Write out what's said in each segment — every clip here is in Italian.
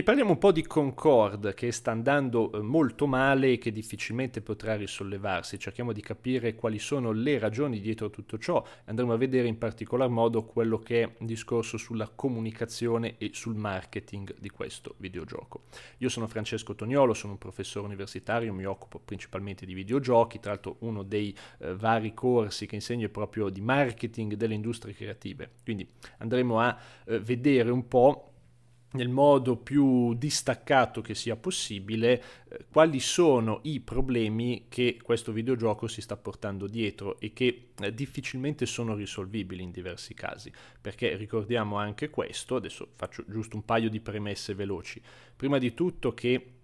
E parliamo un po' di Concorde che sta andando eh, molto male e che difficilmente potrà risollevarsi. Cerchiamo di capire quali sono le ragioni dietro tutto ciò. Andremo a vedere in particolar modo quello che è un discorso sulla comunicazione e sul marketing di questo videogioco. Io sono Francesco Toniolo, sono un professore universitario, mi occupo principalmente di videogiochi, tra l'altro uno dei eh, vari corsi che insegno è proprio di marketing delle industrie creative. Quindi andremo a eh, vedere un po' nel modo più distaccato che sia possibile eh, quali sono i problemi che questo videogioco si sta portando dietro e che eh, difficilmente sono risolvibili in diversi casi perché ricordiamo anche questo adesso faccio giusto un paio di premesse veloci prima di tutto che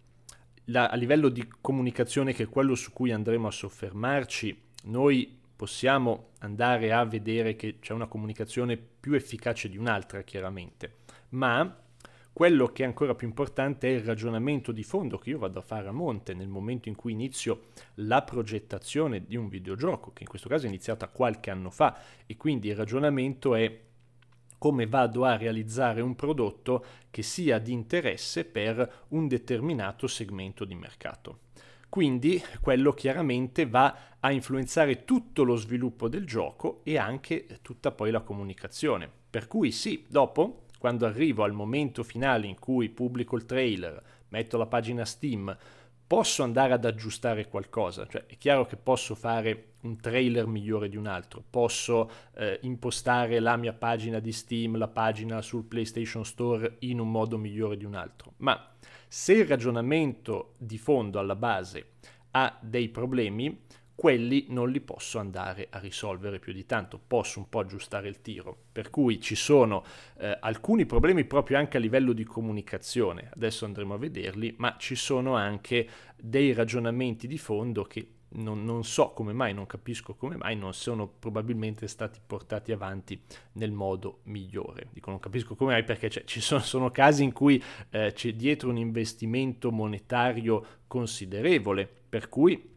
la, a livello di comunicazione che è quello su cui andremo a soffermarci noi possiamo andare a vedere che c'è una comunicazione più efficace di un'altra chiaramente ma quello che è ancora più importante è il ragionamento di fondo che io vado a fare a monte nel momento in cui inizio la progettazione di un videogioco, che in questo caso è iniziata qualche anno fa, e quindi il ragionamento è come vado a realizzare un prodotto che sia di interesse per un determinato segmento di mercato. Quindi quello chiaramente va a influenzare tutto lo sviluppo del gioco e anche tutta poi la comunicazione. Per cui sì, dopo quando arrivo al momento finale in cui pubblico il trailer, metto la pagina Steam, posso andare ad aggiustare qualcosa, cioè è chiaro che posso fare un trailer migliore di un altro, posso eh, impostare la mia pagina di Steam, la pagina sul PlayStation Store in un modo migliore di un altro, ma se il ragionamento di fondo alla base ha dei problemi, quelli non li posso andare a risolvere più di tanto, posso un po' aggiustare il tiro, per cui ci sono eh, alcuni problemi proprio anche a livello di comunicazione, adesso andremo a vederli, ma ci sono anche dei ragionamenti di fondo che non, non, so come mai, non capisco come mai, non sono probabilmente stati portati avanti nel modo migliore. Dico non capisco come mai perché cioè, ci sono, sono, casi in cui eh, c'è dietro un investimento monetario considerevole, per cui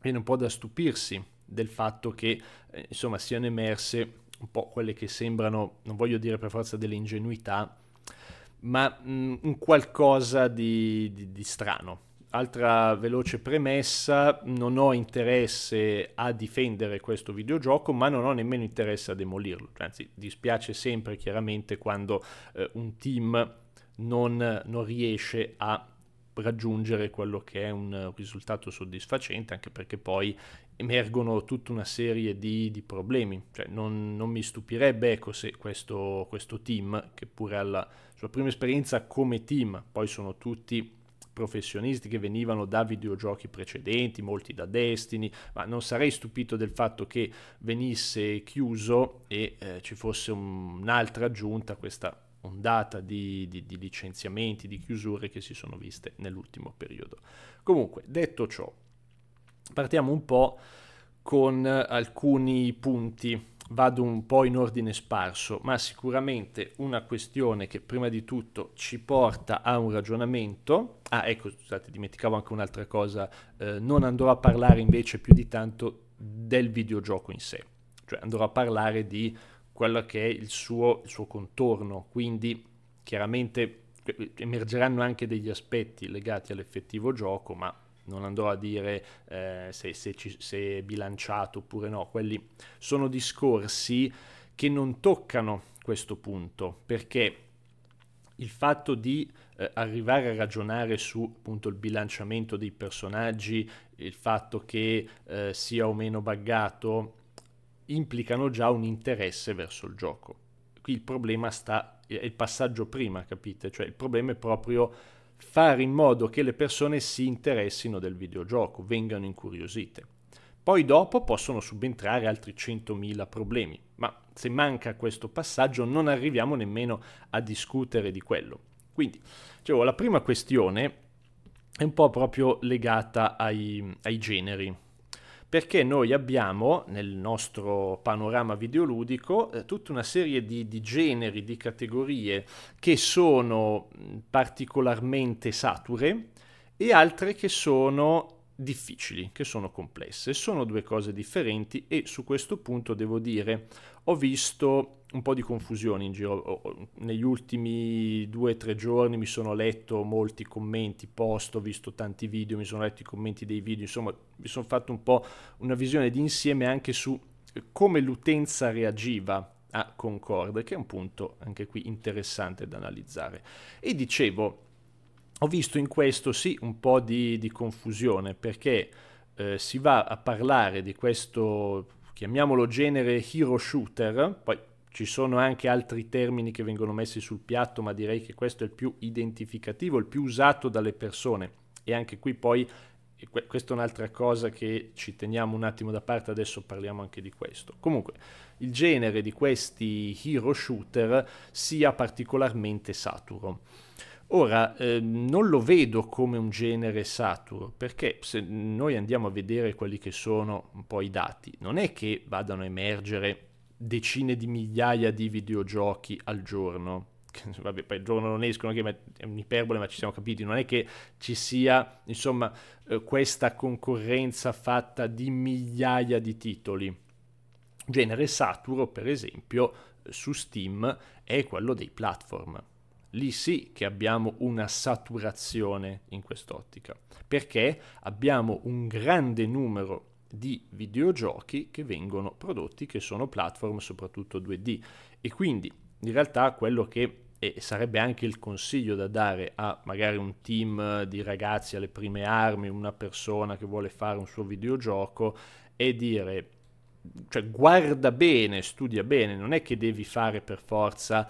viene un po' da stupirsi del fatto che eh, insomma siano emerse un po' quelle che sembrano, non voglio dire per forza delle ingenuità, ma mh, mm, un qualcosa di, di, di strano. Altra veloce premessa, non ho interesse a difendere questo videogioco, ma non ho nemmeno interesse a demolirlo. Anzi, dispiace sempre chiaramente quando eh, un team non, non riesce a raggiungere quello che è un risultato soddisfacente, anche perché poi emergono tutta una serie di, di problemi. Cioè, non, non, mi stupirebbe ecco, se questo, questo team, che pure alla sua prima esperienza come team, poi sono tutti professionisti che venivano da videogiochi precedenti, molti da Destiny, ma non sarei stupito del fatto che venisse chiuso e eh, ci fosse un'altra aggiunta, questa ondata di, di, di licenziamenti, di chiusure che si sono viste nell'ultimo periodo. Comunque, detto ciò, partiamo un po' con alcuni punti. Vado un po' in ordine sparso, ma sicuramente una questione che prima di tutto ci porta a un ragionamento. Ah, ecco, scusate, dimenticavo anche un'altra cosa. Eh, non andrò a parlare invece più di tanto del videogioco in sé, cioè andrò a parlare di quello che è il suo, il suo contorno, quindi chiaramente eh, emergeranno anche degli aspetti legati all'effettivo gioco, ma non andrò a dire eh, se, se, ci, se, è bilanciato oppure no, quelli sono discorsi che non toccano questo punto, perché il fatto di eh, arrivare a ragionare su appunto il bilanciamento dei personaggi, il fatto che eh, sia o meno buggato, implicano già un interesse verso il gioco. Qui il problema sta, è il passaggio prima, capite? Cioè il problema è proprio fare in modo che le persone si interessino del videogioco, vengano incuriosite. Poi dopo possono subentrare altri 100.000 problemi, ma se manca questo passaggio non arriviamo nemmeno a discutere di quello. Quindi, dicevo, la prima questione è un po' proprio legata ai, ai generi, perché noi abbiamo nel nostro panorama videoludico eh, tutta una serie di, di, generi, di categorie che sono particolarmente sature e altre che sono difficili, che sono complesse. Sono due cose differenti e su questo punto devo dire ho visto un po' di confusione in giro. Negli ultimi due o tre giorni mi sono letto molti commenti post, ho visto tanti video, mi sono letto i commenti dei video, insomma mi sono fatto un po' una visione d'insieme anche su eh, come l'utenza reagiva a Concorde, che è un punto anche qui interessante da analizzare. E dicevo, ho visto in questo sì un po' di, di confusione perché eh, si va a parlare di questo chiamiamolo genere hero shooter, poi ci sono anche altri termini che vengono messi sul piatto, ma direi che questo è il più identificativo, il più usato dalle persone. E anche qui poi, questa è un'altra cosa che ci teniamo un attimo da parte, adesso parliamo anche di questo. Comunque, il genere di questi hero shooter sia particolarmente saturo. Ora, eh, non lo vedo come un genere saturo, perché se noi andiamo a vedere quelli che sono un po' i dati, non è che vadano a emergere decine di migliaia di videogiochi al giorno. Vabbè, poi il giorno non escono, è un'iperbole, ma ci siamo capiti. Non è che ci sia, insomma, eh, questa concorrenza fatta di migliaia di titoli. Genere saturo, per esempio, eh, su Steam è quello dei platform. Lì sì che abbiamo una saturazione in quest'ottica, perché abbiamo un grande numero di videogiochi che vengono prodotti che sono platform soprattutto 2D e quindi in realtà quello che e sarebbe anche il consiglio da dare a magari un team di ragazzi alle prime armi, una persona che vuole fare un suo videogioco e dire cioè guarda bene, studia bene, non è che devi fare per forza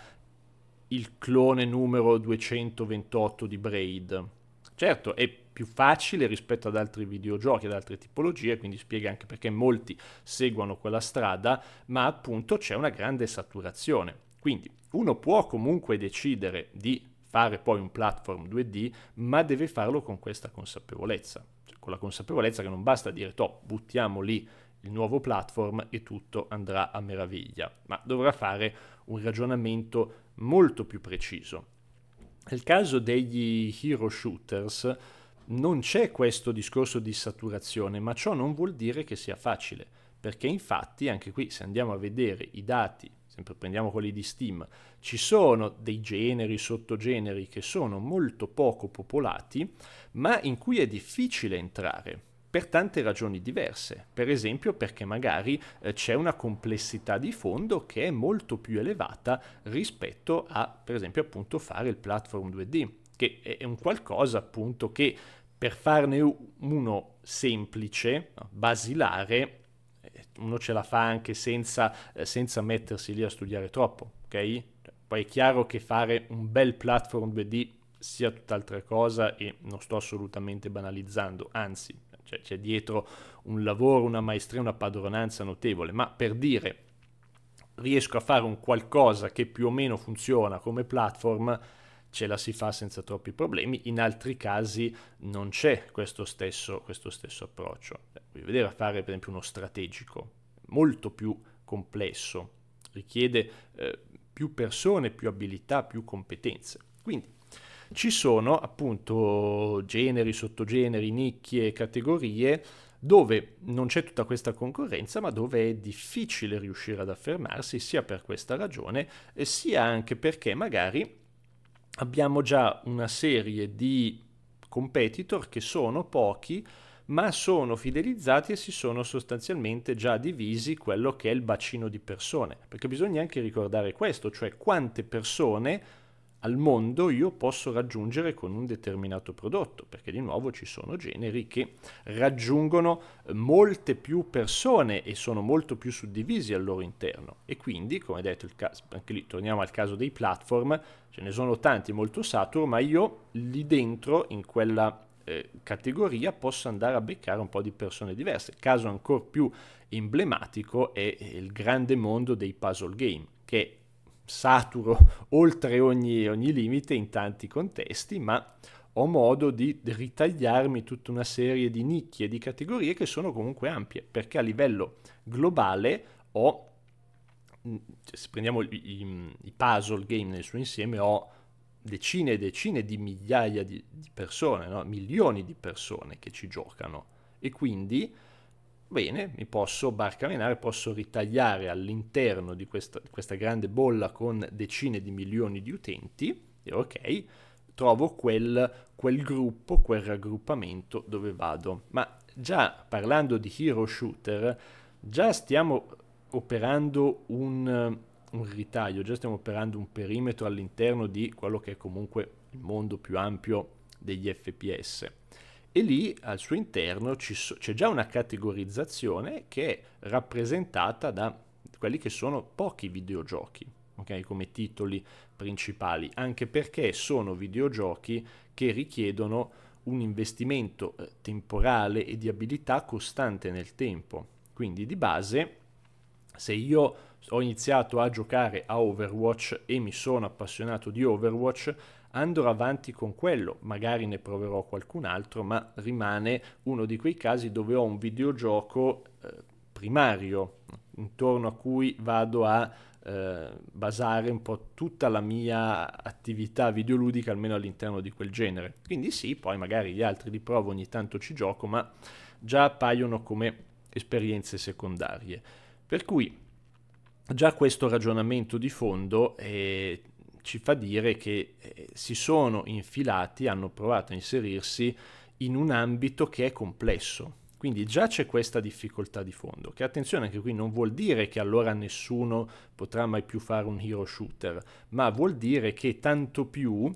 il clone numero 228 di Braid. Certo, è più facile rispetto ad altri videogiochi, ad altre tipologie, quindi spiega anche perché molti seguono quella strada, ma appunto c'è una grande saturazione. Quindi uno può comunque decidere di fare poi un platform 2D, ma deve farlo con questa consapevolezza, cioè con la consapevolezza che non basta dire top, buttiamo lì il nuovo platform e tutto andrà a meraviglia, ma dovrà fare un ragionamento molto più preciso. Nel caso degli hero shooters, non c'è questo discorso di saturazione, ma ciò non vuol dire che sia facile, perché infatti anche qui se andiamo a vedere i dati, sempre prendiamo quelli di Steam, ci sono dei generi, sottogeneri che sono molto poco popolati, ma in cui è difficile entrare per tante ragioni diverse, per esempio perché magari eh, c'è una complessità di fondo che è molto più elevata rispetto a, per esempio, appunto fare il platform 2D, che è un qualcosa appunto che per farne uno semplice, basilare, eh, uno ce la fa anche senza, eh, senza mettersi lì a studiare troppo, ok? Cioè, poi è chiaro che fare un bel platform 2D sia tutt'altra cosa e non sto assolutamente banalizzando, anzi cioè, c'è dietro un lavoro, una maestria, una padronanza notevole, ma per dire riesco a fare un qualcosa che più o meno funziona come platform, ce la si fa senza troppi problemi, in altri casi non c'è questo stesso, questo stesso approccio. Beh, voglio vedere a fare per esempio uno strategico, molto più complesso, richiede eh, più persone, più abilità, più competenze. Quindi ci sono appunto generi, sottogeneri, nicchie, categorie dove non c'è tutta questa concorrenza, ma dove è difficile riuscire ad affermarsi sia per questa ragione, sia anche perché magari abbiamo già una serie di competitor che sono pochi, ma sono fidelizzati e si sono sostanzialmente già divisi quello che è il bacino di persone, perché bisogna anche ricordare questo, cioè quante persone al mondo io posso raggiungere con un determinato prodotto, perché di nuovo ci sono generi che raggiungono eh, molte più persone e sono molto più suddivisi al loro interno. E quindi, come detto, il caso, anche lì torniamo al caso dei platform, ce ne sono tanti molto saturo, ma io lì dentro, in quella eh, categoria, posso andare a beccare un po' di persone diverse. Caso ancora più emblematico è eh, il grande mondo dei puzzle game, che saturo oltre ogni, ogni limite in tanti contesti, ma ho modo di ritagliarmi tutta una serie di nicchie, di categorie che sono comunque ampie, perché a livello globale ho, mm, cioè, se prendiamo i, i puzzle game nel suo insieme, ho decine e decine di migliaia di, di persone, no? milioni di persone che ci giocano e quindi bene, mi posso barcamenare, posso ritagliare all'interno di questa, questa grande bolla con decine di milioni di utenti, e ok, trovo quel, quel gruppo, quel raggruppamento dove vado. Ma già parlando di hero shooter, già stiamo operando un, un ritaglio, già stiamo operando un perimetro all'interno di quello che è comunque il mondo più ampio degli FPS e lì al suo interno c'è già una categorizzazione che è rappresentata da quelli che sono pochi videogiochi, okay? come titoli principali, anche perché sono videogiochi che richiedono un investimento eh, temporale e di abilità costante nel tempo. Quindi di base, se io ho iniziato a giocare a Overwatch e mi sono appassionato di Overwatch, andrò avanti con quello, magari ne proverò qualcun altro, ma rimane uno di quei casi dove ho un videogioco eh, primario intorno a cui vado a eh, basare un po' tutta la mia attività videoludica, almeno all'interno di quel genere. Quindi sì, poi magari gli altri li provo, ogni tanto ci gioco, ma già appaiono come esperienze secondarie. Per cui già questo ragionamento di fondo eh, ci fa dire che eh, si sono infilati, hanno provato a inserirsi in un ambito che è complesso. Quindi già c'è questa difficoltà di fondo, che attenzione anche qui non vuol dire che allora nessuno potrà mai più fare un hero shooter, ma vuol dire che tanto più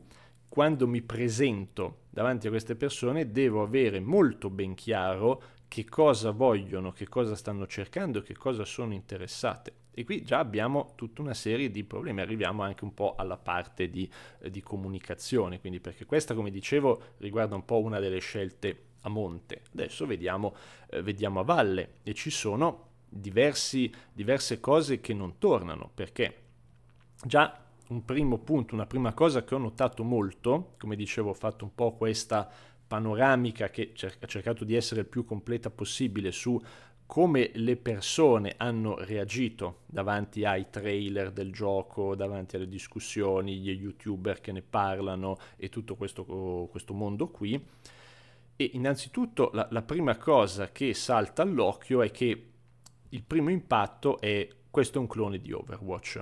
quando mi presento davanti a queste persone devo avere molto ben chiaro che cosa vogliono, che cosa stanno cercando, che cosa sono interessate. E qui già abbiamo tutta una serie di problemi, arriviamo anche un po' alla parte di, eh, di comunicazione, quindi perché questa, come dicevo, riguarda un po' una delle scelte a monte. Adesso vediamo, eh, vediamo a valle e ci sono diversi, diverse cose che non tornano, perché già un primo punto, una prima cosa che ho notato molto, come dicevo, ho fatto un po' questa panoramica che cer- ha cercato di essere il più completa possibile su come le persone hanno reagito davanti ai trailer del gioco, davanti alle discussioni, gli youtuber che ne parlano e tutto questo, questo mondo qui. E innanzitutto la, la prima cosa che salta all'occhio è che il primo impatto è questo è un clone di Overwatch.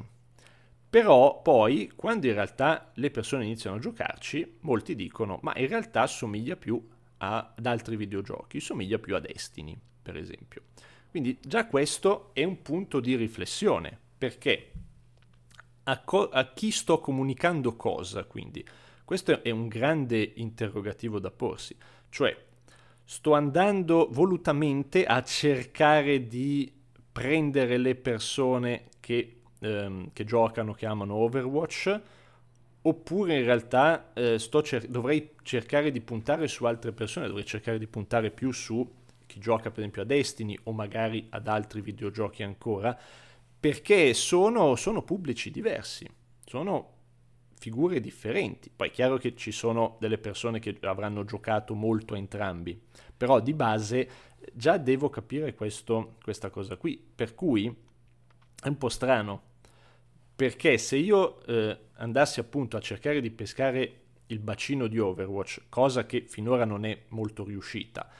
Però poi, quando in realtà le persone iniziano a giocarci, molti dicono, ma in realtà somiglia più a, ad altri videogiochi, somiglia più a Destiny per esempio. Quindi già questo è un punto di riflessione, perché a, a chi sto comunicando cosa, quindi? Questo è un grande interrogativo da porsi, cioè sto andando volutamente a cercare di prendere le persone che, ehm, che giocano, che amano Overwatch, oppure in realtà eh, cer dovrei cercare di puntare su altre persone, dovrei cercare di puntare più su chi gioca per esempio a Destiny o magari ad altri videogiochi ancora, perché sono, sono pubblici diversi, sono figure differenti. Poi è chiaro che ci sono delle persone che avranno giocato molto a entrambi, però di base già devo capire questo, questa cosa qui, per cui è un po' strano, perché se io eh, andassi appunto a cercare di pescare il bacino di Overwatch, cosa che finora non è molto riuscita,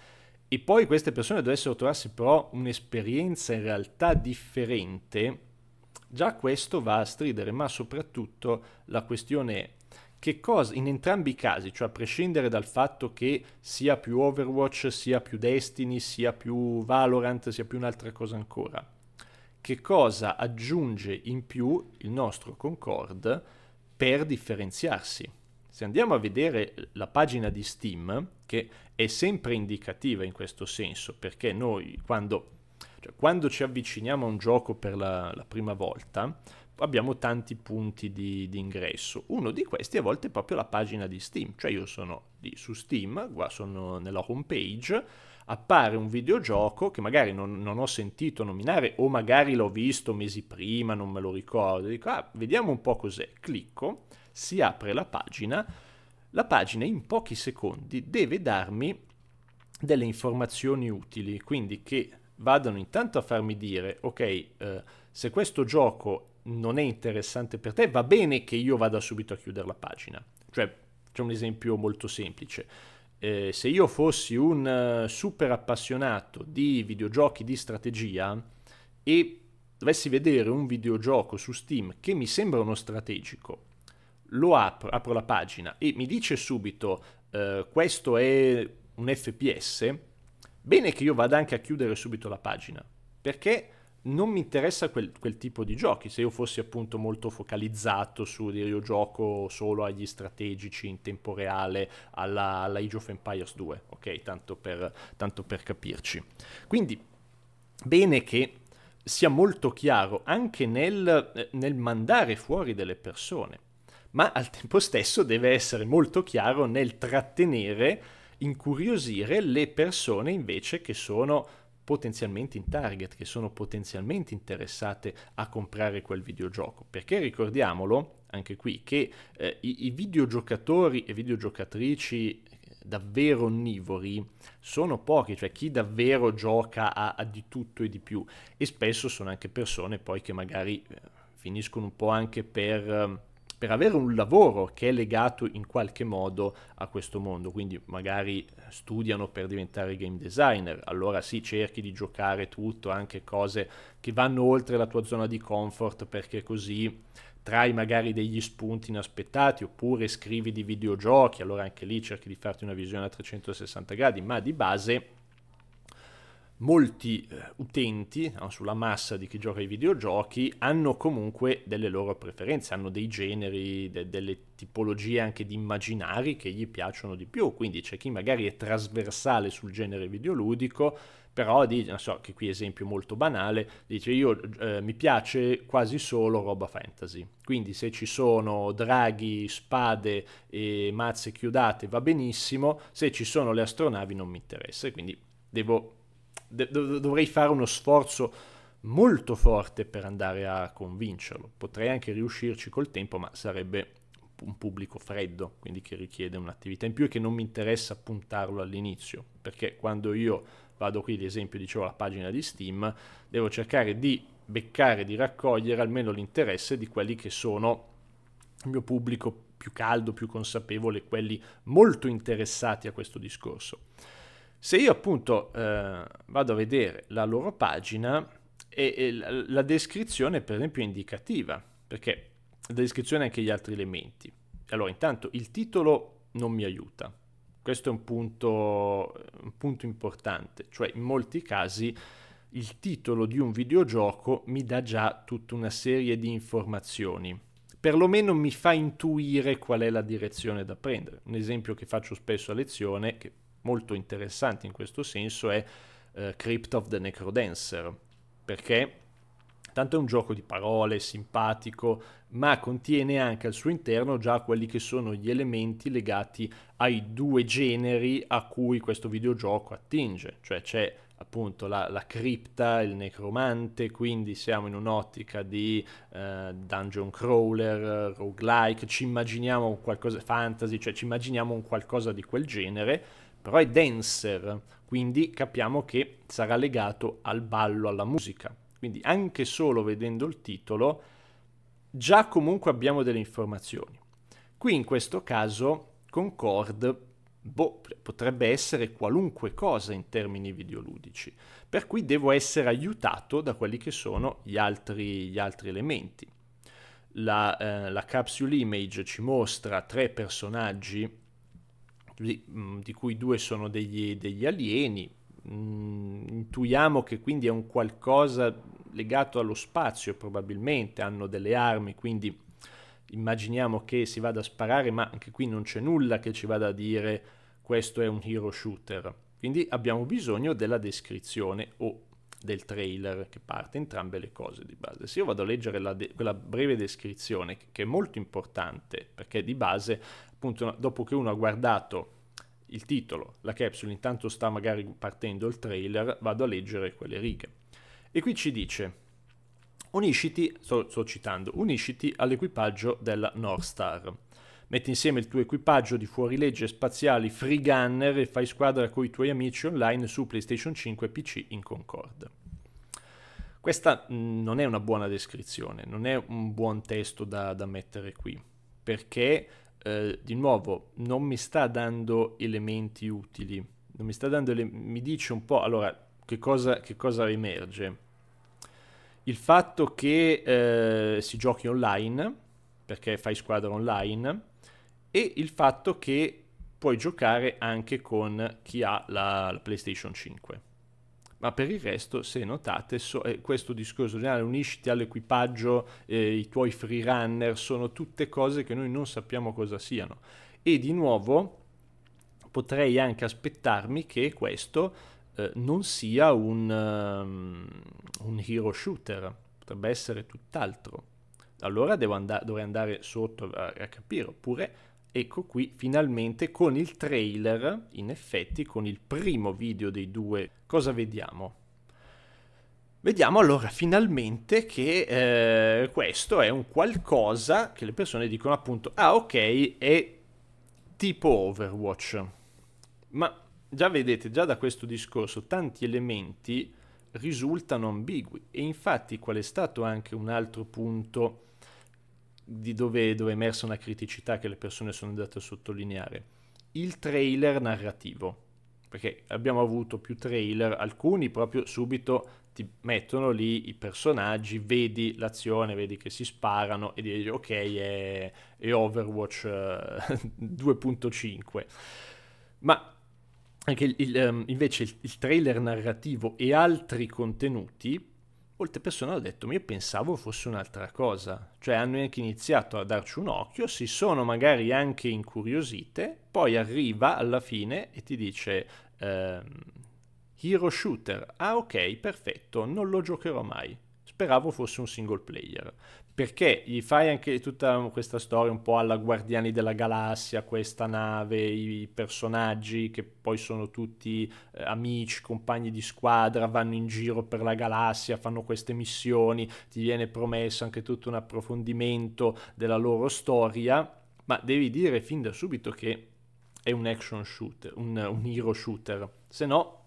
e poi queste persone dovessero trovarsi però un'esperienza in realtà differente, già questo va a stridere, ma soprattutto la questione è che cosa in entrambi i casi, cioè a prescindere dal fatto che sia più Overwatch, sia più Destiny, sia più Valorant, sia più un'altra cosa ancora, che cosa aggiunge in più il nostro Concord per differenziarsi? Se andiamo a vedere la pagina di Steam, che è sempre indicativa in questo senso, perché noi quando, cioè, quando ci avviciniamo a un gioco per la, la prima volta, abbiamo tanti punti di, di, ingresso. Uno di questi a volte è proprio la pagina di Steam, cioè io sono di, su Steam, qua sono nella home page, appare un videogioco che magari non, non, ho sentito nominare o magari l'ho visto mesi prima, non me lo ricordo, dico ah, vediamo un po' cos'è, clicco si apre la pagina, la pagina in pochi secondi deve darmi delle informazioni utili, quindi che vadano intanto a farmi dire, ok, eh, se questo gioco non è interessante per te, va bene che io vada subito a chiudere la pagina. Cioè, c'è un esempio molto semplice. Eh, se io fossi un eh, super appassionato di videogiochi di strategia e dovessi vedere un videogioco su Steam che mi sembra uno strategico, lo apro, apro la pagina e mi dice subito eh, questo è un FPS, bene che io vada anche a chiudere subito la pagina, perché non mi interessa quel, quel, tipo di giochi. Se io fossi appunto molto focalizzato su dire io gioco solo agli strategici in tempo reale, alla, alla Age of Empires 2, ok? Tanto per, tanto per capirci. Quindi, bene che sia molto chiaro anche nel, eh, nel mandare fuori delle persone ma al tempo stesso deve essere molto chiaro nel trattenere, incuriosire le persone invece che sono potenzialmente in target, che sono potenzialmente interessate a comprare quel videogioco. Perché ricordiamolo, anche qui, che eh, i, i videogiocatori e videogiocatrici eh, davvero onnivori sono pochi, cioè chi davvero gioca a, a, di tutto e di più e spesso sono anche persone poi che magari eh, finiscono un po' anche per ehm, per avere un lavoro che è legato in qualche modo a questo mondo, quindi magari studiano per diventare game designer, allora sì, cerchi di giocare tutto, anche cose che vanno oltre la tua zona di comfort perché così trai magari degli spunti inaspettati oppure scrivi di videogiochi, allora anche lì cerchi di farti una visione a 360 gradi, ma di base molti eh, utenti, no, sulla massa di chi gioca ai videogiochi, hanno comunque delle loro preferenze, hanno dei generi, de- delle tipologie anche di immaginari che gli piacciono di più, quindi c'è chi magari è trasversale sul genere videoludico, però dice, non so, che qui esempio molto banale, dice io eh, mi piace quasi solo roba fantasy, quindi se ci sono draghi, spade e mazze chiodate va benissimo, se ci sono le astronavi non mi interessa, quindi devo dovrei fare uno sforzo molto forte per andare a convincerlo. Potrei anche riuscirci col tempo, ma sarebbe un pubblico freddo, quindi che richiede un'attività in più e che non mi interessa puntarlo all'inizio, perché quando io vado qui, ad esempio, dicevo la pagina di Steam, devo cercare di beccare, di raccogliere almeno l'interesse di quelli che sono il mio pubblico più caldo, più consapevole, quelli molto interessati a questo discorso. Se io appunto eh, vado a vedere la loro pagina e, e la, descrizione per esempio è indicativa, perché la descrizione e anche gli altri elementi. Allora, intanto il titolo non mi aiuta. Questo è un punto, un punto importante, cioè in molti casi il titolo di un videogioco mi dà già tutta una serie di informazioni. Perlomeno mi fa intuire qual è la direzione da prendere. Un esempio che faccio spesso a lezione, che molto interessante in questo senso è eh, Crypt of the Necrodancer, perché tanto è un gioco di parole, simpatico, ma contiene anche al suo interno già quelli che sono gli elementi legati ai due generi a cui questo videogioco attinge, cioè c'è appunto la, la cripta, il necromante, quindi siamo in un'ottica di eh, dungeon crawler, roguelike, ci immaginiamo qualcosa fantasy, cioè ci immaginiamo un qualcosa di quel genere però è dancer, quindi capiamo che sarà legato al ballo, alla musica. Quindi anche solo vedendo il titolo, già comunque abbiamo delle informazioni. Qui in questo caso Concord boh, potrebbe essere qualunque cosa in termini videoludici, per cui devo essere aiutato da quelli che sono gli altri, gli altri elementi. La, eh, la capsule image ci mostra tre personaggi di, mm, di cui due sono degli, degli alieni. Mm, intuiamo che quindi è un qualcosa legato allo spazio, probabilmente hanno delle armi, quindi immaginiamo che si vada a sparare, ma anche qui non c'è nulla che ci vada a dire questo è un hero shooter. Quindi abbiamo bisogno della descrizione o del trailer che parte, entrambe le cose di base. Se io vado a leggere de- quella breve descrizione, che è molto importante, perché di base appunto dopo che uno ha guardato il titolo, la capsule, intanto sta magari partendo il trailer, vado a leggere quelle righe. E qui ci dice, unisciti, sto, sto citando, unisciti all'equipaggio della North Star. Metti insieme il tuo equipaggio di fuorilegge spaziali free gunner e fai squadra con i tuoi amici online su PlayStation 5 e PC in Concorde. Questa non è una buona descrizione, non è un buon testo da, da mettere qui, perché eh, di nuovo non mi sta dando elementi utili, non mi sta dando ele- mi dice un po' allora che cosa, che cosa emerge. Il fatto che eh, si giochi online, perché fai squadra online, e il fatto che puoi giocare anche con chi ha la, la PlayStation 5 ma per il resto, se notate, so, eh, questo discorso generale, unisciti all'equipaggio, eh, i tuoi free runner, sono tutte cose che noi non sappiamo cosa siano. E di nuovo potrei anche aspettarmi che questo eh, non sia un, um, un, hero shooter, potrebbe essere tutt'altro. Allora andare, dovrei andare sotto a, a capire, oppure ecco qui finalmente con il trailer, in effetti con il primo video dei due, cosa vediamo? Vediamo allora finalmente che eh, questo è un qualcosa che le persone dicono appunto, ah ok, è tipo Overwatch. Ma già vedete, già da questo discorso, tanti elementi risultano ambigui e infatti qual è stato anche un altro punto di dove, dove è emersa una criticità che le persone sono andate a sottolineare. Il trailer narrativo, perché abbiamo avuto più trailer, alcuni proprio subito ti mettono lì i personaggi, vedi l'azione, vedi che si sparano e dici ok è, è Overwatch 2.5. Eh, Ma anche il, il, ehm, invece il, il trailer narrativo e altri contenuti molte persone hanno detto io pensavo fosse un'altra cosa, cioè hanno anche iniziato a darci un occhio, si sono magari anche incuriosite, poi arriva alla fine e ti dice ehm, Hero Shooter, ah ok perfetto, non lo giocherò mai, speravo fosse un single player, perché gli fai anche tutta questa storia un po' alla Guardiani della Galassia, questa nave, i personaggi che poi sono tutti eh, amici, compagni di squadra, vanno in giro per la galassia, fanno queste missioni, ti viene promesso anche tutto un approfondimento della loro storia, ma devi dire fin da subito che è un action shooter, un, un hero shooter, se no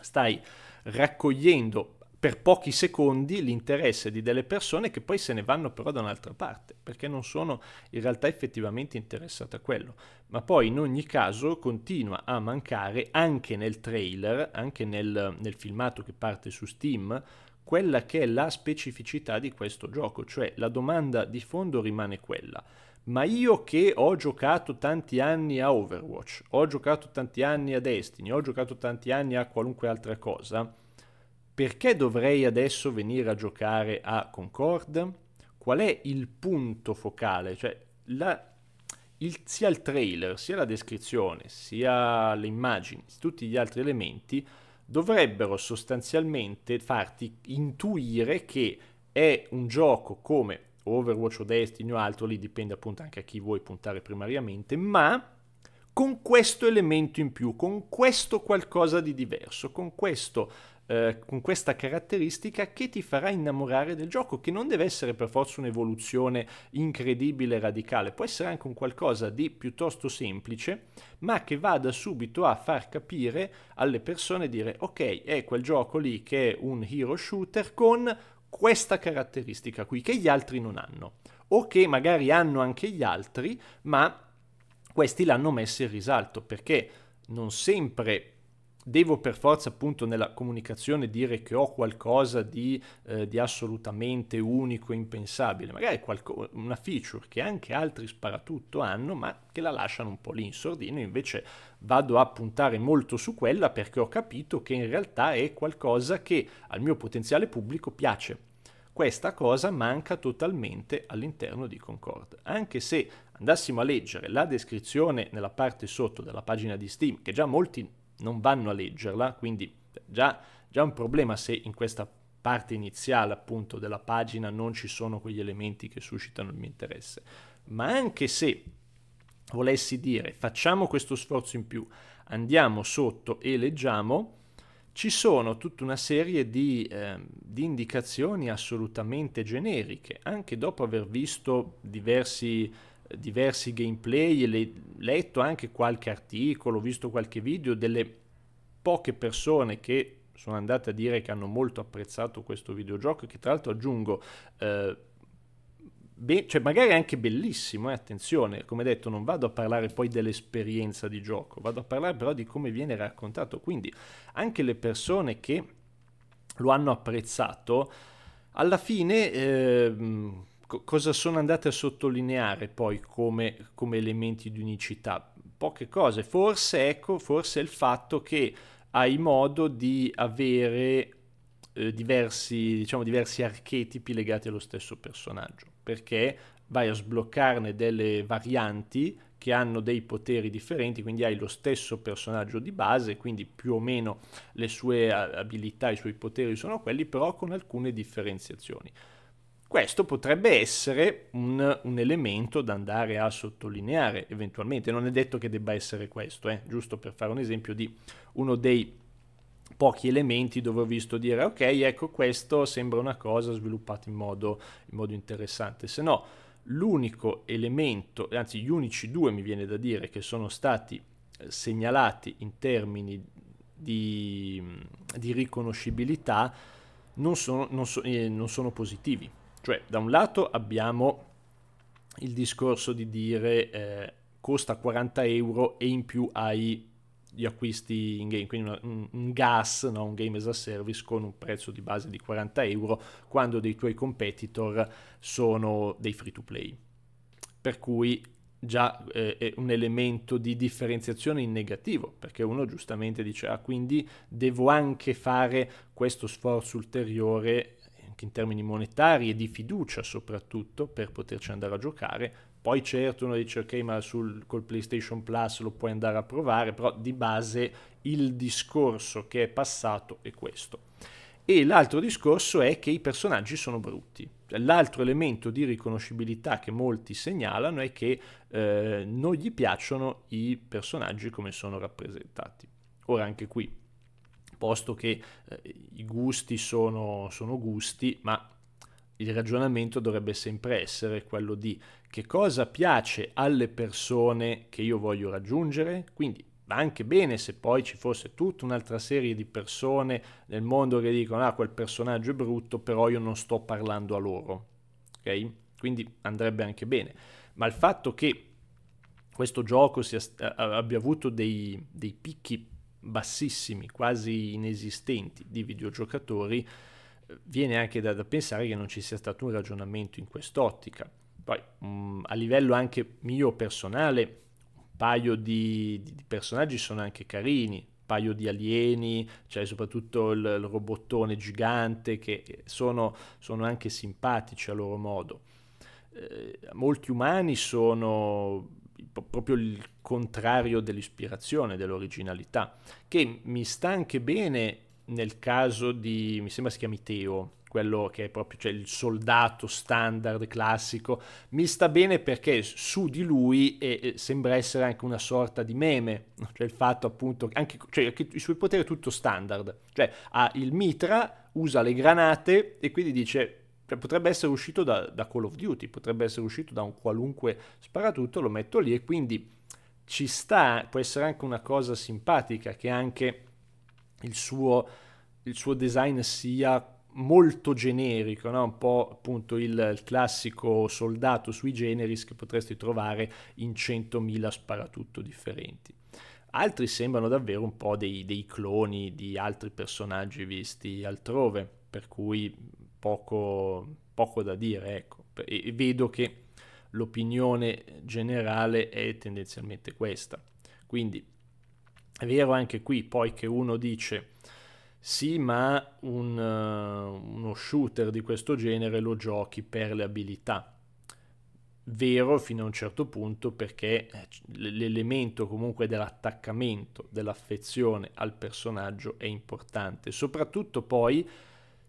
stai raccogliendo per pochi secondi l'interesse di delle persone che poi se ne vanno però da un'altra parte, perché non sono in realtà effettivamente interessate a quello. Ma poi in ogni caso continua a mancare anche nel trailer, anche nel, nel filmato che parte su Steam, quella che è la specificità di questo gioco, cioè la domanda di fondo rimane quella. Ma io che ho giocato tanti anni a Overwatch, ho giocato tanti anni a Destiny, ho giocato tanti anni a qualunque altra cosa, perché dovrei adesso venire a giocare a Concord? Qual è il punto focale? Cioè, la, il, sia il trailer, sia la descrizione, sia le immagini, tutti gli altri elementi dovrebbero sostanzialmente farti intuire che è un gioco come Overwatch o Destiny o altro, lì dipende appunto anche a chi vuoi puntare primariamente, ma con questo elemento in più, con questo qualcosa di diverso, con, questo, eh, con questa caratteristica che ti farà innamorare del gioco, che non deve essere per forza un'evoluzione incredibile radicale, può essere anche un qualcosa di piuttosto semplice, ma che vada subito a far capire alle persone dire ok, è quel gioco lì che è un hero shooter con questa caratteristica qui che gli altri non hanno o che magari hanno anche gli altri, ma questi l'hanno messo in risalto perché non sempre devo per forza appunto nella comunicazione dire che ho qualcosa di, eh, di assolutamente unico, impensabile, magari qualco, una feature che anche altri sparatutto hanno ma che la lasciano un po' lì in sordino, invece vado a puntare molto su quella perché ho capito che in realtà è qualcosa che al mio potenziale pubblico piace questa cosa manca totalmente all'interno di Concord, anche se andassimo a leggere la descrizione nella parte sotto della pagina di Steam, che già molti non vanno a leggerla, quindi eh, già, già un problema se in questa parte iniziale appunto della pagina non ci sono quegli elementi che suscitano il mio interesse. Ma anche se volessi dire facciamo questo sforzo in più, andiamo sotto e leggiamo, ci sono tutta una serie di, eh, di, indicazioni assolutamente generiche, anche dopo aver visto diversi, eh, diversi gameplay, le, letto anche qualche articolo, visto qualche video delle poche persone che sono andate a dire che hanno molto apprezzato questo videogioco, che tra l'altro aggiungo... Eh, be- cioè magari anche bellissimo, eh, attenzione, come detto non vado a parlare poi dell'esperienza di gioco, vado a parlare però di come viene raccontato, quindi anche le persone che lo hanno apprezzato, alla fine eh, co- cosa sono andate a sottolineare poi come, come elementi di unicità? Poche cose, forse ecco, forse il fatto che hai modo di avere eh, diversi, diciamo, diversi archetipi legati allo stesso personaggio perché vai a sbloccarne delle varianti che hanno dei poteri differenti, quindi hai lo stesso personaggio di base, quindi più o meno le sue abilità, i suoi poteri sono quelli, però con alcune differenziazioni. Questo potrebbe essere un, un elemento da andare a sottolineare eventualmente, non è detto che debba essere questo, eh? giusto per fare un esempio di uno dei pochi elementi dove ho visto dire ok, ecco questo sembra una cosa sviluppata in modo, in modo interessante, se no l'unico elemento, anzi gli unici due mi viene da dire che sono stati eh, segnalati in termini di, di riconoscibilità non sono, non, so, eh, non sono positivi. Cioè, da un lato abbiamo il discorso di dire eh, costa 40 euro e in più hai gli acquisti in game, quindi una, un, un, gas, no? un game as a service con un prezzo di base di 40 euro, quando dei tuoi competitor sono dei free to play. Per cui già eh, è un elemento di differenziazione in negativo, perché uno giustamente dice, ah quindi devo anche fare questo sforzo ulteriore, anche in termini monetari e di fiducia soprattutto, per poterci andare a giocare, poi certo uno dice ok ma sul, col PlayStation Plus lo puoi andare a provare, però di base il discorso che è passato è questo. E l'altro discorso è che i personaggi sono brutti. L'altro elemento di riconoscibilità che molti segnalano è che eh, non gli piacciono i personaggi come sono rappresentati. Ora anche qui, posto che eh, i gusti sono, sono gusti, ma il ragionamento dovrebbe sempre essere quello di che cosa piace alle persone che io voglio raggiungere, quindi va anche bene se poi ci fosse tutta un'altra serie di persone nel mondo che dicono ah quel personaggio è brutto però io non sto parlando a loro, ok? Quindi andrebbe anche bene, ma il fatto che questo gioco sia, abbia avuto dei, dei picchi bassissimi, quasi inesistenti di videogiocatori, eh, viene anche da, da, pensare che non ci sia stato un ragionamento in quest'ottica poi mh, mm, a livello anche mio personale, un paio di, di, personaggi sono anche carini, un paio di alieni, cioè soprattutto il, il robottone gigante che sono, sono, anche simpatici a loro modo. Eh, molti umani sono proprio il contrario dell'ispirazione, dell'originalità, che mi sta anche bene nel caso di, mi sembra si chiami Teo, quello che è proprio cioè il soldato standard classico, mi sta bene perché su di lui eh, sembra essere anche una sorta di meme, cioè il fatto appunto anche, cioè, che i suoi poteri tutto standard, cioè ha il mitra, usa le granate e quindi dice cioè, potrebbe essere uscito da, da Call of Duty, potrebbe essere uscito da un qualunque sparatutto, lo metto lì e quindi ci sta, può essere anche una cosa simpatica che anche il suo, il suo design sia molto generico, no? un po' appunto il, il, classico soldato sui generis che potresti trovare in 100.000 sparatutto differenti. Altri sembrano davvero un po' dei, dei cloni di altri personaggi visti altrove, per cui poco, poco da dire, ecco. E, vedo che l'opinione generale è tendenzialmente questa. Quindi è vero anche qui poi che uno dice sì, ma un, uh, uno shooter di questo genere lo giochi per le abilità. Vero fino a un certo punto perché eh, l'elemento comunque dell'attaccamento, dell'affezione al personaggio è importante, soprattutto poi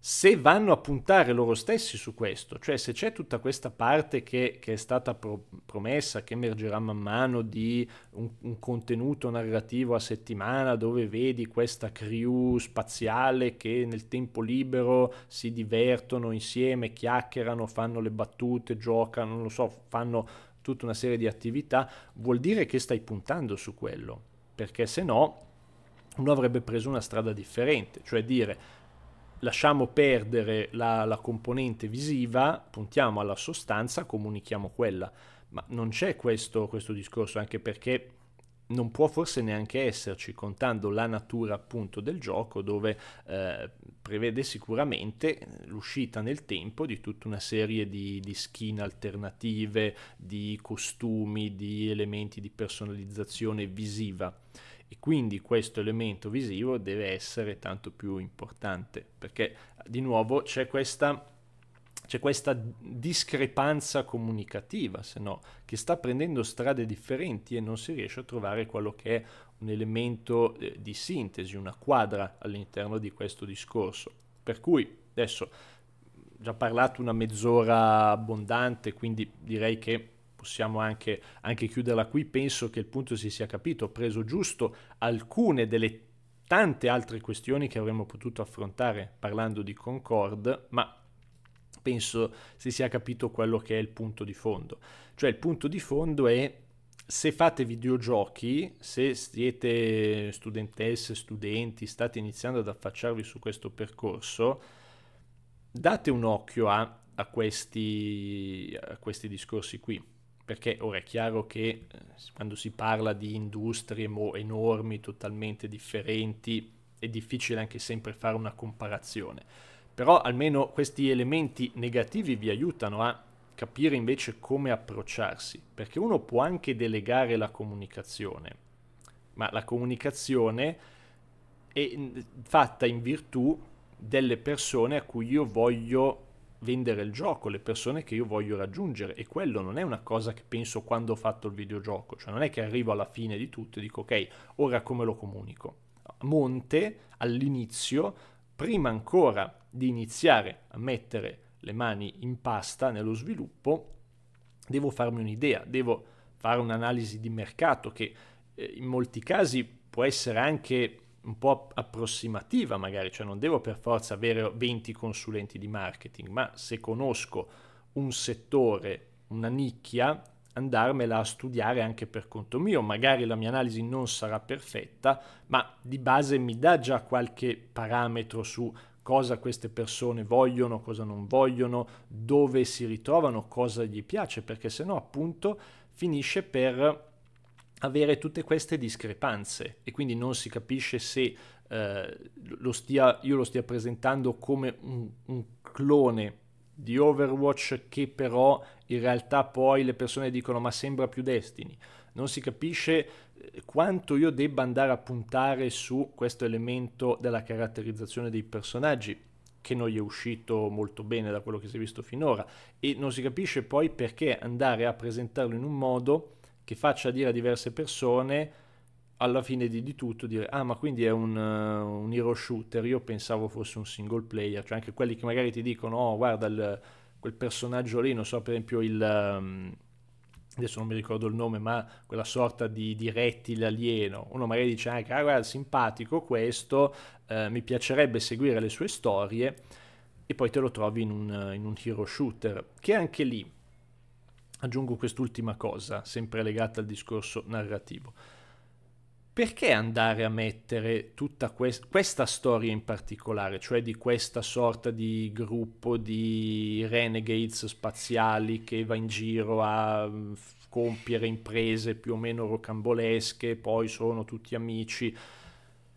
se vanno a puntare loro stessi su questo, cioè se c'è tutta questa parte che, che è stata pro promessa, che emergerà man mano di un, un, contenuto narrativo a settimana dove vedi questa crew spaziale che nel tempo libero si divertono insieme, chiacchierano, fanno le battute, giocano, non lo so, fanno tutta una serie di attività, vuol dire che stai puntando su quello, perché se no uno avrebbe preso una strada differente, cioè dire lasciamo perdere la, la componente visiva, puntiamo alla sostanza, comunichiamo quella. Ma non c'è questo, questo discorso, anche perché non può forse neanche esserci, contando la natura appunto del gioco, dove eh, prevede sicuramente l'uscita nel tempo di tutta una serie di, di, skin alternative, di costumi, di elementi di personalizzazione visiva e quindi questo elemento visivo deve essere tanto più importante perché di nuovo c'è questa, c'è questa discrepanza comunicativa, se no, che sta prendendo strade differenti e non si riesce a trovare quello che è un elemento eh, di sintesi, una quadra all'interno di questo discorso. Per cui adesso ho già parlato una mezz'ora abbondante, quindi direi che possiamo anche, anche chiuderla qui, penso che il punto si sia capito, ho preso giusto alcune delle tante altre questioni che avremmo potuto affrontare parlando di Concord, ma penso si sia capito quello che è il punto di fondo. Cioè il punto di fondo è se fate videogiochi, se siete studentesse, studenti, state iniziando ad affacciarvi su questo percorso, date un occhio a, a, questi, a questi discorsi qui perché ora è chiaro che eh, quando si parla di industrie enormi, totalmente differenti, è difficile anche sempre fare una comparazione. Però almeno questi elementi negativi vi aiutano a capire invece come approcciarsi, perché uno può anche delegare la comunicazione, ma la comunicazione è mm, fatta in virtù delle persone a cui io voglio vendere il gioco, le persone che io voglio raggiungere e quello non è una cosa che penso quando ho fatto il videogioco, cioè non è che arrivo alla fine di tutto e dico ok, ora come lo comunico? Monte all'inizio, prima ancora di iniziare a mettere le mani in pasta nello sviluppo, devo farmi un'idea, devo fare un'analisi di mercato che eh, in molti casi può essere anche un po' approssimativa magari, cioè non devo per forza avere 20 consulenti di marketing, ma se conosco un settore, una nicchia, andarmela a studiare anche per conto mio. Magari la mia analisi non sarà perfetta, ma di base mi dà già qualche parametro su cosa queste persone vogliono, cosa non vogliono, dove si ritrovano, cosa gli piace, perché se no appunto finisce per avere tutte queste discrepanze e quindi non si capisce se eh, lo stia, io lo stia presentando come un, un clone di Overwatch che però in realtà poi le persone dicono ma sembra più Destiny. Non si capisce eh, quanto io debba andare a puntare su questo elemento della caratterizzazione dei personaggi che non gli è uscito molto bene da quello che si è visto finora e non si capisce poi perché andare a presentarlo in un modo che faccia dire a diverse persone alla fine di, di tutto dire ah ma quindi è un, uh, un, hero shooter io pensavo fosse un single player cioè anche quelli che magari ti dicono oh guarda il, quel personaggio lì non so per esempio il um, adesso non mi ricordo il nome ma quella sorta di, di rettile alieno uno magari dice anche ah guarda simpatico questo eh, mi piacerebbe seguire le sue storie e poi te lo trovi in un, in un hero shooter che anche lì Aggiungo quest'ultima cosa, sempre legata al discorso narrativo. Perché andare a mettere tutta quest- questa storia in particolare, cioè di questa sorta di gruppo di renegades spaziali che va in giro a mm, compiere imprese più o meno rocambolesche, poi sono tutti amici,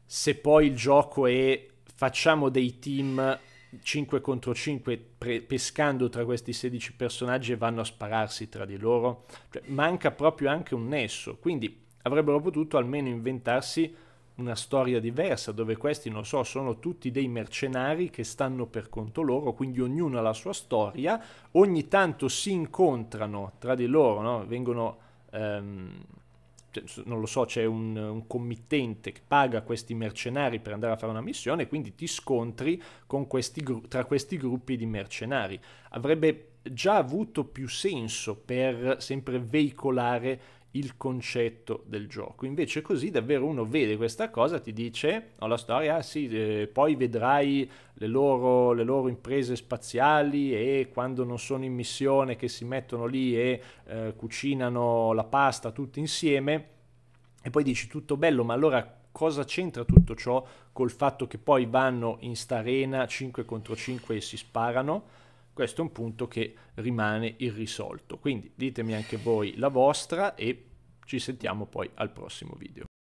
se poi il gioco è facciamo dei team 5 contro 5 pre- pescando tra questi 16 personaggi e vanno a spararsi tra di loro. Cioè, manca proprio anche un nesso, quindi avrebbero potuto almeno inventarsi una storia diversa dove questi, non so, sono tutti dei mercenari che stanno per conto loro, quindi ognuno ha la sua storia, ogni tanto si incontrano tra di loro, no? vengono... Ehm, non lo so, c'è un, un, committente che paga questi mercenari per andare a fare una missione, quindi ti scontri questi tra questi gruppi di mercenari. Avrebbe già avuto più senso per sempre veicolare il concetto del gioco. Invece così davvero uno vede questa cosa, ti dice, no, la storia, sì, eh, poi vedrai le loro, le loro, imprese spaziali e quando non sono in missione che si mettono lì e eh, cucinano la pasta tutti insieme. E poi dici tutto bello, ma allora cosa c'entra tutto ciò col fatto che poi vanno in starena 5 contro 5 e si sparano? questo è un punto che rimane irrisolto. Quindi ditemi anche voi la vostra e ci sentiamo poi al prossimo video.